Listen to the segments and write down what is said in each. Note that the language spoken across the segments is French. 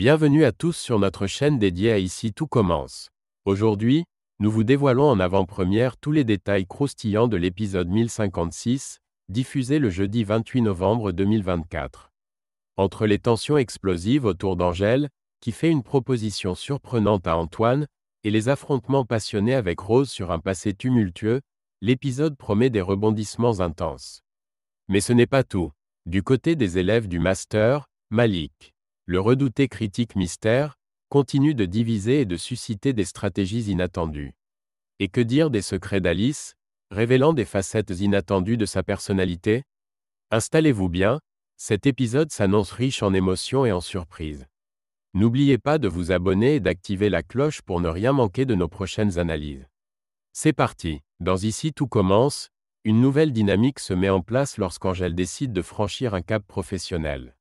Bienvenue à tous sur notre chaîne dédiée à Ici tout commence. Aujourd'hui, nous vous dévoilons en avant-première tous les détails croustillants de l'épisode 1056, diffusé le jeudi 28 novembre 2024. Entre les tensions explosives autour d'Angèle, qui fait une proposition surprenante à Antoine, et les affrontements passionnés avec Rose sur un passé tumultueux, l'épisode promet des rebondissements intenses. Mais ce n'est pas tout. Du côté des élèves du master, Malik le redouté critique mystère, continue de diviser et de susciter des stratégies inattendues. Et que dire des secrets d'Alice, révélant des facettes inattendues de sa personnalité Installez-vous bien, cet épisode s'annonce riche en émotions et en surprises. N'oubliez pas de vous abonner et d'activer la cloche pour ne rien manquer de nos prochaines analyses. C'est parti, dans Ici tout commence, une nouvelle dynamique se met en place lorsqu'Angèle décide de franchir un cap professionnel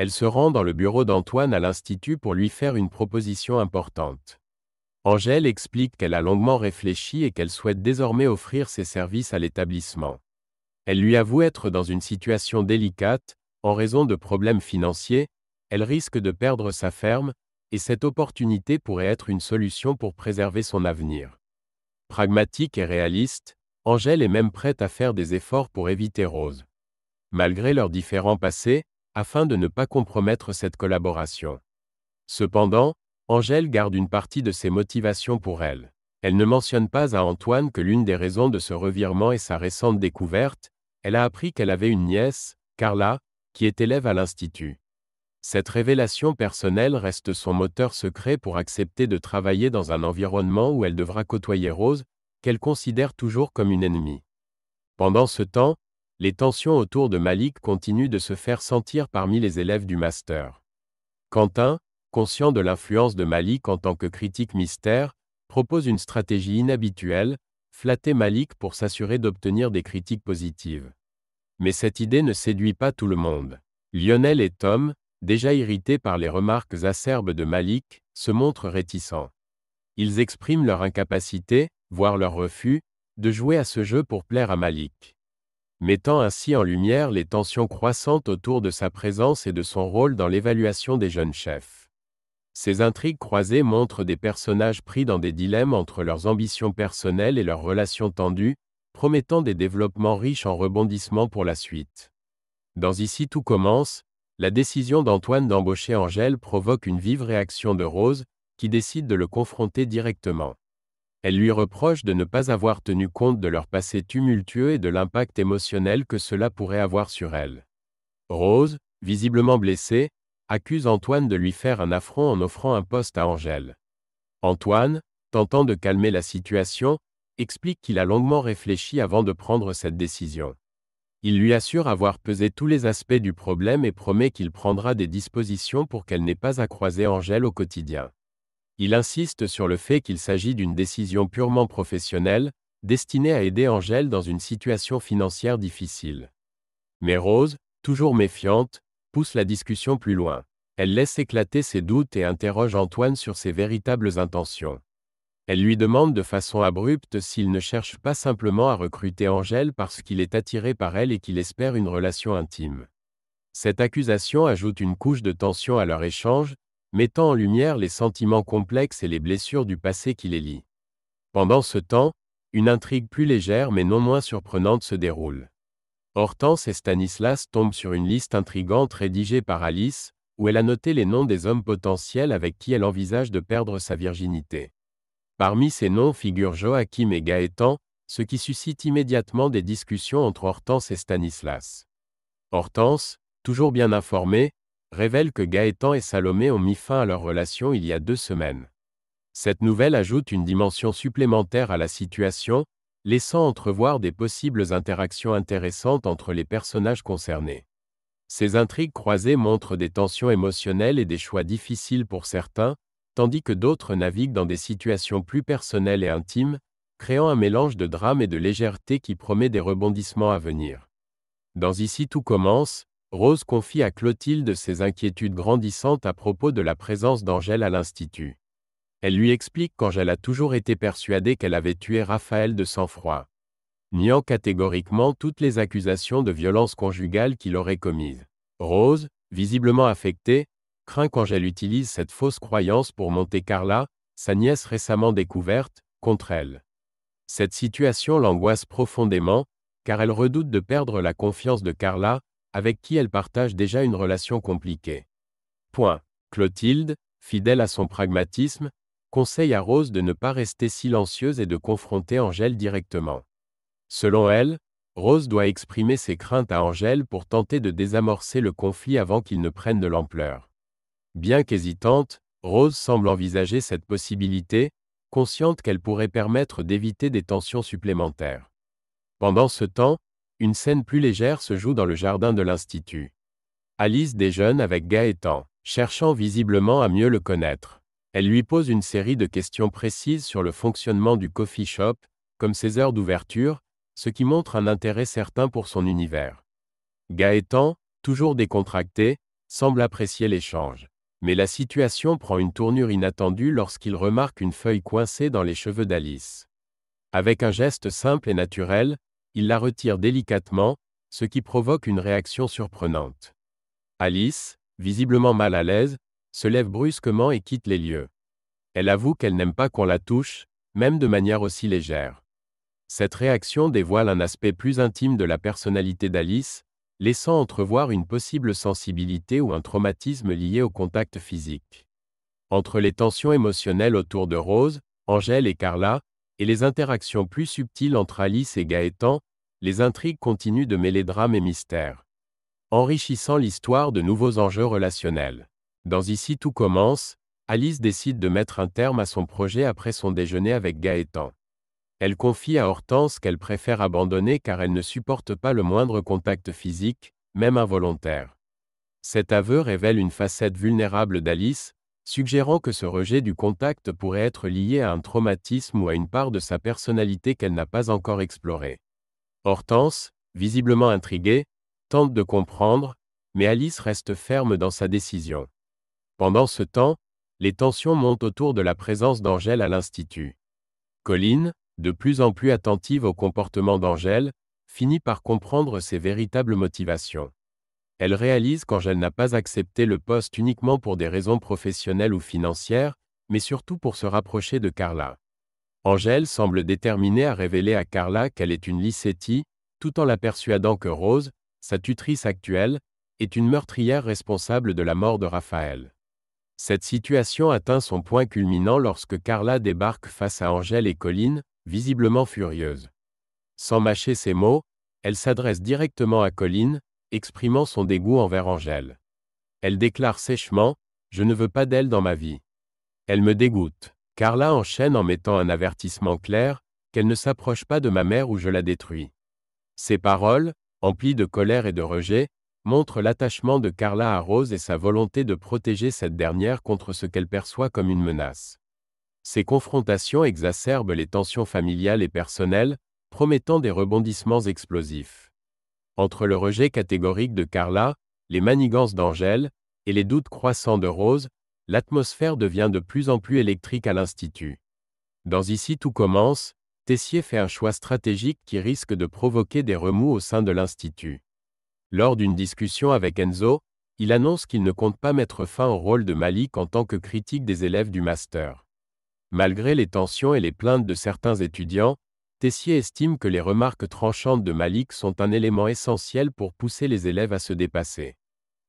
elle se rend dans le bureau d'Antoine à l'Institut pour lui faire une proposition importante. Angèle explique qu'elle a longuement réfléchi et qu'elle souhaite désormais offrir ses services à l'établissement. Elle lui avoue être dans une situation délicate, en raison de problèmes financiers, elle risque de perdre sa ferme, et cette opportunité pourrait être une solution pour préserver son avenir. Pragmatique et réaliste, Angèle est même prête à faire des efforts pour éviter Rose. Malgré leurs différents passés, afin de ne pas compromettre cette collaboration. Cependant, Angèle garde une partie de ses motivations pour elle. Elle ne mentionne pas à Antoine que l'une des raisons de ce revirement est sa récente découverte, elle a appris qu'elle avait une nièce, Carla, qui est élève à l'Institut. Cette révélation personnelle reste son moteur secret pour accepter de travailler dans un environnement où elle devra côtoyer Rose, qu'elle considère toujours comme une ennemie. Pendant ce temps, les tensions autour de Malik continuent de se faire sentir parmi les élèves du master. Quentin, conscient de l'influence de Malik en tant que critique mystère, propose une stratégie inhabituelle, flatter Malik pour s'assurer d'obtenir des critiques positives. Mais cette idée ne séduit pas tout le monde. Lionel et Tom, déjà irrités par les remarques acerbes de Malik, se montrent réticents. Ils expriment leur incapacité, voire leur refus, de jouer à ce jeu pour plaire à Malik mettant ainsi en lumière les tensions croissantes autour de sa présence et de son rôle dans l'évaluation des jeunes chefs. Ces intrigues croisées montrent des personnages pris dans des dilemmes entre leurs ambitions personnelles et leurs relations tendues, promettant des développements riches en rebondissements pour la suite. Dans Ici tout commence, la décision d'Antoine d'embaucher Angèle provoque une vive réaction de Rose, qui décide de le confronter directement elle lui reproche de ne pas avoir tenu compte de leur passé tumultueux et de l'impact émotionnel que cela pourrait avoir sur elle. Rose, visiblement blessée, accuse Antoine de lui faire un affront en offrant un poste à Angèle. Antoine, tentant de calmer la situation, explique qu'il a longuement réfléchi avant de prendre cette décision. Il lui assure avoir pesé tous les aspects du problème et promet qu'il prendra des dispositions pour qu'elle n'ait pas à croiser Angèle au quotidien. Il insiste sur le fait qu'il s'agit d'une décision purement professionnelle, destinée à aider Angèle dans une situation financière difficile. Mais Rose, toujours méfiante, pousse la discussion plus loin. Elle laisse éclater ses doutes et interroge Antoine sur ses véritables intentions. Elle lui demande de façon abrupte s'il ne cherche pas simplement à recruter Angèle parce qu'il est attiré par elle et qu'il espère une relation intime. Cette accusation ajoute une couche de tension à leur échange, mettant en lumière les sentiments complexes et les blessures du passé qui les lient. Pendant ce temps, une intrigue plus légère mais non moins surprenante se déroule. Hortense et Stanislas tombent sur une liste intrigante rédigée par Alice, où elle a noté les noms des hommes potentiels avec qui elle envisage de perdre sa virginité. Parmi ces noms figurent Joachim et Gaëtan, ce qui suscite immédiatement des discussions entre Hortense et Stanislas. Hortense, toujours bien informée, révèle que Gaëtan et Salomé ont mis fin à leur relation il y a deux semaines. Cette nouvelle ajoute une dimension supplémentaire à la situation, laissant entrevoir des possibles interactions intéressantes entre les personnages concernés. Ces intrigues croisées montrent des tensions émotionnelles et des choix difficiles pour certains, tandis que d'autres naviguent dans des situations plus personnelles et intimes, créant un mélange de drame et de légèreté qui promet des rebondissements à venir. Dans Ici tout commence, Rose confie à Clotilde ses inquiétudes grandissantes à propos de la présence d'Angèle à l'Institut. Elle lui explique qu'Angèle a toujours été persuadée qu'elle avait tué Raphaël de sang-froid, niant catégoriquement toutes les accusations de violence conjugale qu'il aurait commises. Rose, visiblement affectée, craint qu'Angèle utilise cette fausse croyance pour monter Carla, sa nièce récemment découverte, contre elle. Cette situation l'angoisse profondément, car elle redoute de perdre la confiance de Carla, avec qui elle partage déjà une relation compliquée. Point. Clotilde, fidèle à son pragmatisme, conseille à Rose de ne pas rester silencieuse et de confronter Angèle directement. Selon elle, Rose doit exprimer ses craintes à Angèle pour tenter de désamorcer le conflit avant qu'il ne prenne de l'ampleur. Bien qu'hésitante, Rose semble envisager cette possibilité, consciente qu'elle pourrait permettre d'éviter des tensions supplémentaires. Pendant ce temps, une scène plus légère se joue dans le jardin de l'Institut. Alice déjeune avec Gaëtan, cherchant visiblement à mieux le connaître. Elle lui pose une série de questions précises sur le fonctionnement du coffee shop, comme ses heures d'ouverture, ce qui montre un intérêt certain pour son univers. Gaëtan, toujours décontracté, semble apprécier l'échange. Mais la situation prend une tournure inattendue lorsqu'il remarque une feuille coincée dans les cheveux d'Alice. Avec un geste simple et naturel, il la retire délicatement, ce qui provoque une réaction surprenante. Alice, visiblement mal à l'aise, se lève brusquement et quitte les lieux. Elle avoue qu'elle n'aime pas qu'on la touche, même de manière aussi légère. Cette réaction dévoile un aspect plus intime de la personnalité d'Alice, laissant entrevoir une possible sensibilité ou un traumatisme lié au contact physique. Entre les tensions émotionnelles autour de Rose, Angèle et Carla, et les interactions plus subtiles entre Alice et Gaëtan, les intrigues continuent de mêler drames et mystères, enrichissant l'histoire de nouveaux enjeux relationnels. Dans Ici tout commence, Alice décide de mettre un terme à son projet après son déjeuner avec Gaëtan. Elle confie à Hortense qu'elle préfère abandonner car elle ne supporte pas le moindre contact physique, même involontaire. Cet aveu révèle une facette vulnérable d'Alice, suggérant que ce rejet du contact pourrait être lié à un traumatisme ou à une part de sa personnalité qu'elle n'a pas encore explorée. Hortense, visiblement intriguée, tente de comprendre, mais Alice reste ferme dans sa décision. Pendant ce temps, les tensions montent autour de la présence d'Angèle à l'Institut. Colline, de plus en plus attentive au comportement d'Angèle, finit par comprendre ses véritables motivations. Elle réalise qu'Angèle n'a pas accepté le poste uniquement pour des raisons professionnelles ou financières, mais surtout pour se rapprocher de Carla. Angèle semble déterminée à révéler à Carla qu'elle est une lycétie, tout en la persuadant que Rose, sa tutrice actuelle, est une meurtrière responsable de la mort de Raphaël. Cette situation atteint son point culminant lorsque Carla débarque face à Angèle et Colline, visiblement furieuse. Sans mâcher ses mots, elle s'adresse directement à Colline, exprimant son dégoût envers Angèle. Elle déclare sèchement Je ne veux pas d'elle dans ma vie. Elle me dégoûte. Carla enchaîne en mettant un avertissement clair, qu'elle ne s'approche pas de ma mère ou je la détruis. Ces paroles, emplies de colère et de rejet, montrent l'attachement de Carla à Rose et sa volonté de protéger cette dernière contre ce qu'elle perçoit comme une menace. Ces confrontations exacerbent les tensions familiales et personnelles, promettant des rebondissements explosifs. Entre le rejet catégorique de Carla, les manigances d'Angèle, et les doutes croissants de Rose, l'atmosphère devient de plus en plus électrique à l'Institut. Dans Ici tout commence, Tessier fait un choix stratégique qui risque de provoquer des remous au sein de l'Institut. Lors d'une discussion avec Enzo, il annonce qu'il ne compte pas mettre fin au rôle de Malik en tant que critique des élèves du master. Malgré les tensions et les plaintes de certains étudiants, Tessier estime que les remarques tranchantes de Malik sont un élément essentiel pour pousser les élèves à se dépasser.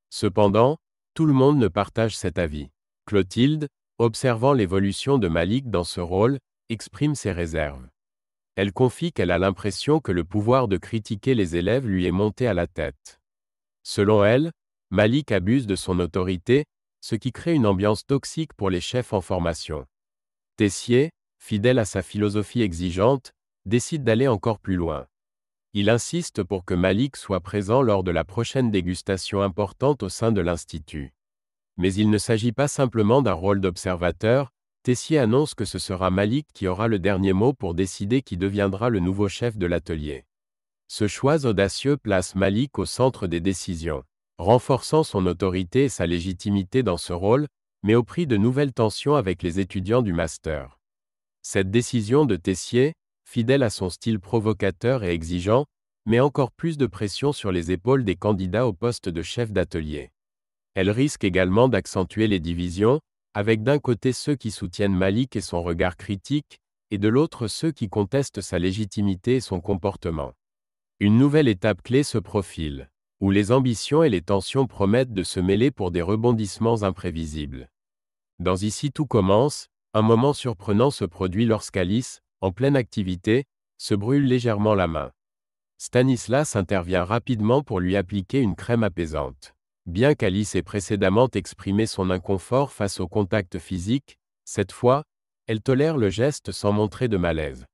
Cependant, tout le monde ne partage cet avis. Clotilde, observant l'évolution de Malik dans ce rôle, exprime ses réserves. Elle confie qu'elle a l'impression que le pouvoir de critiquer les élèves lui est monté à la tête. Selon elle, Malik abuse de son autorité, ce qui crée une ambiance toxique pour les chefs en formation. Tessier, fidèle à sa philosophie exigeante, décide d'aller encore plus loin. Il insiste pour que Malik soit présent lors de la prochaine dégustation importante au sein de l'Institut. Mais il ne s'agit pas simplement d'un rôle d'observateur, Tessier annonce que ce sera Malik qui aura le dernier mot pour décider qui deviendra le nouveau chef de l'atelier. Ce choix audacieux place Malik au centre des décisions, renforçant son autorité et sa légitimité dans ce rôle, mais au prix de nouvelles tensions avec les étudiants du master. Cette décision de Tessier, fidèle à son style provocateur et exigeant, met encore plus de pression sur les épaules des candidats au poste de chef d'atelier. Elle risque également d'accentuer les divisions, avec d'un côté ceux qui soutiennent Malik et son regard critique, et de l'autre ceux qui contestent sa légitimité et son comportement. Une nouvelle étape clé se profile, où les ambitions et les tensions promettent de se mêler pour des rebondissements imprévisibles. Dans Ici tout commence, un moment surprenant se produit lorsqu'Alice, en pleine activité, se brûle légèrement la main. Stanislas intervient rapidement pour lui appliquer une crème apaisante. Bien qu'Alice ait précédemment exprimé son inconfort face au contact physique, cette fois, elle tolère le geste sans montrer de malaise.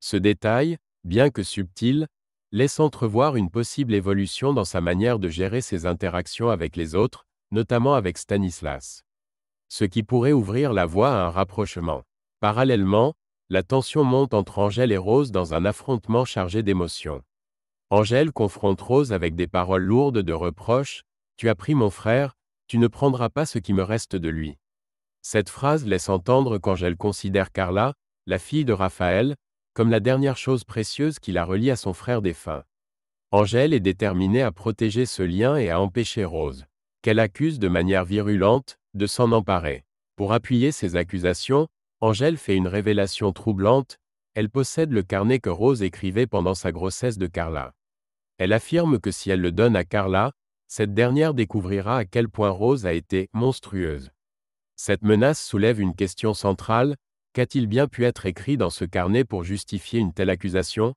Ce détail, bien que subtil, laisse entrevoir une possible évolution dans sa manière de gérer ses interactions avec les autres, notamment avec Stanislas. Ce qui pourrait ouvrir la voie à un rapprochement. Parallèlement, la tension monte entre Angèle et Rose dans un affrontement chargé d'émotions. Angèle confronte Rose avec des paroles lourdes de reproches, tu as pris mon frère, tu ne prendras pas ce qui me reste de lui. Cette phrase laisse entendre qu'Angèle considère Carla, la fille de Raphaël, comme la dernière chose précieuse qui la relie à son frère défunt. Angèle est déterminée à protéger ce lien et à empêcher Rose, qu'elle accuse de manière virulente, de s'en emparer. Pour appuyer ses accusations, Angèle fait une révélation troublante, elle possède le carnet que Rose écrivait pendant sa grossesse de Carla. Elle affirme que si elle le donne à Carla, cette dernière découvrira à quel point Rose a été monstrueuse. Cette menace soulève une question centrale, qu'a-t-il bien pu être écrit dans ce carnet pour justifier une telle accusation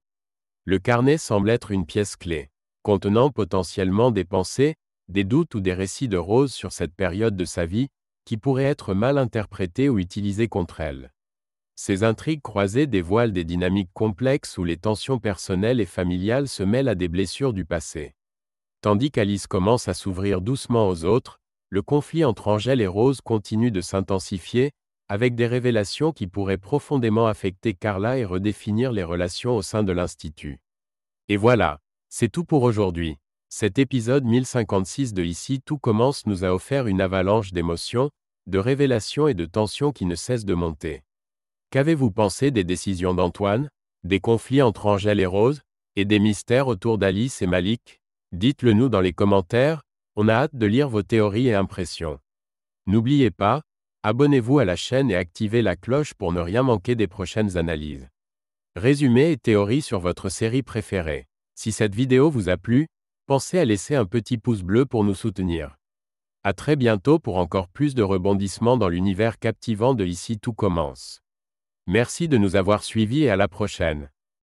Le carnet semble être une pièce clé, contenant potentiellement des pensées, des doutes ou des récits de Rose sur cette période de sa vie, qui pourraient être mal interprétés ou utilisés contre elle. Ces intrigues croisées dévoilent des dynamiques complexes où les tensions personnelles et familiales se mêlent à des blessures du passé. Tandis qu'Alice commence à s'ouvrir doucement aux autres, le conflit entre Angèle et Rose continue de s'intensifier, avec des révélations qui pourraient profondément affecter Carla et redéfinir les relations au sein de l'Institut. Et voilà, c'est tout pour aujourd'hui. Cet épisode 1056 de Ici tout commence nous a offert une avalanche d'émotions, de révélations et de tensions qui ne cessent de monter. Qu'avez-vous pensé des décisions d'Antoine, des conflits entre Angèle et Rose, et des mystères autour d'Alice et Malik Dites-le nous dans les commentaires, on a hâte de lire vos théories et impressions. N'oubliez pas, abonnez-vous à la chaîne et activez la cloche pour ne rien manquer des prochaines analyses. Résumé et théories sur votre série préférée. Si cette vidéo vous a plu, pensez à laisser un petit pouce bleu pour nous soutenir. À très bientôt pour encore plus de rebondissements dans l'univers captivant de Ici tout commence. Merci de nous avoir suivis et à la prochaine.